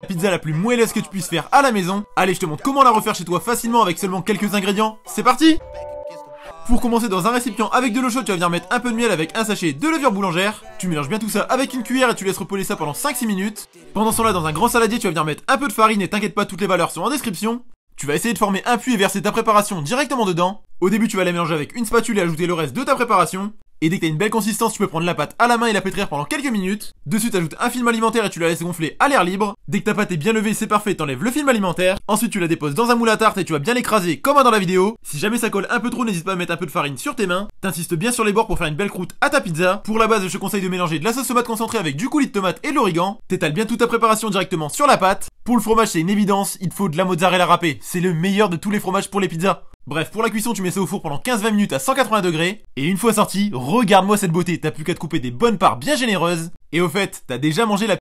La pizza la plus moelleuse que tu puisses faire à la maison. Allez, je te montre comment la refaire chez toi facilement avec seulement quelques ingrédients. C'est parti pour commencer dans un récipient avec de l'eau chaude, tu vas venir mettre un peu de miel avec un sachet de levure boulangère. Tu mélanges bien tout ça avec une cuillère et tu laisses reposer ça pendant 5-6 minutes. Pendant ce temps-là, dans un grand saladier, tu vas venir mettre un peu de farine et t'inquiète pas, toutes les valeurs sont en description. Tu vas essayer de former un puits et verser ta préparation directement dedans. Au début, tu vas la mélanger avec une spatule et ajouter le reste de ta préparation. Et dès que t'as une belle consistance, tu peux prendre la pâte à la main et la pétrir pendant quelques minutes. Dessus, t'ajoutes un film alimentaire et tu la laisses gonfler à l'air libre. Dès que ta pâte est bien levée, c'est parfait, t'enlèves le film alimentaire. Ensuite, tu la déposes dans un moule à tarte et tu vas bien l'écraser comme dans la vidéo. Si jamais ça colle un peu trop, n'hésite pas à mettre un peu de farine sur tes mains. T'insistes bien sur les bords pour faire une belle croûte à ta pizza. Pour la base, je te conseille de mélanger de la sauce tomate concentrée avec du coulis de tomate et de l'origan. T'étales bien toute ta préparation directement sur la pâte. Pour le fromage, c'est une évidence, il faut de la mozzarella râpée. C'est le meilleur de tous les fromages pour les pizzas. Bref, pour la cuisson, tu mets ça au four pendant 15-20 minutes à 180 degrés. Et une fois sorti, regarde-moi cette beauté, t'as plus qu'à te couper des bonnes parts bien généreuses. Et au fait, t'as déjà mangé la